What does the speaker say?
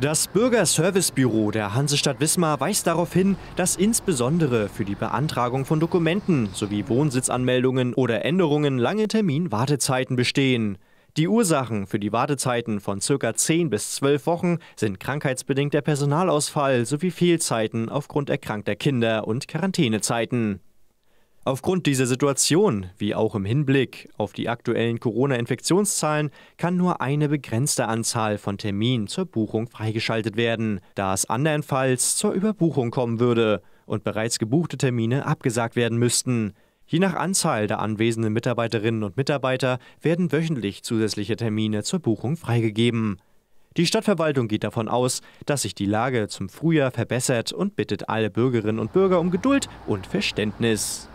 Das Bürgerservicebüro der Hansestadt Wismar weist darauf hin, dass insbesondere für die Beantragung von Dokumenten sowie Wohnsitzanmeldungen oder Änderungen lange Terminwartezeiten bestehen. Die Ursachen für die Wartezeiten von ca. 10 bis 12 Wochen sind krankheitsbedingter Personalausfall sowie Fehlzeiten aufgrund erkrankter Kinder und Quarantänezeiten. Aufgrund dieser Situation, wie auch im Hinblick auf die aktuellen Corona-Infektionszahlen, kann nur eine begrenzte Anzahl von Terminen zur Buchung freigeschaltet werden, da es andernfalls zur Überbuchung kommen würde und bereits gebuchte Termine abgesagt werden müssten. Je nach Anzahl der anwesenden Mitarbeiterinnen und Mitarbeiter werden wöchentlich zusätzliche Termine zur Buchung freigegeben. Die Stadtverwaltung geht davon aus, dass sich die Lage zum Frühjahr verbessert und bittet alle Bürgerinnen und Bürger um Geduld und Verständnis.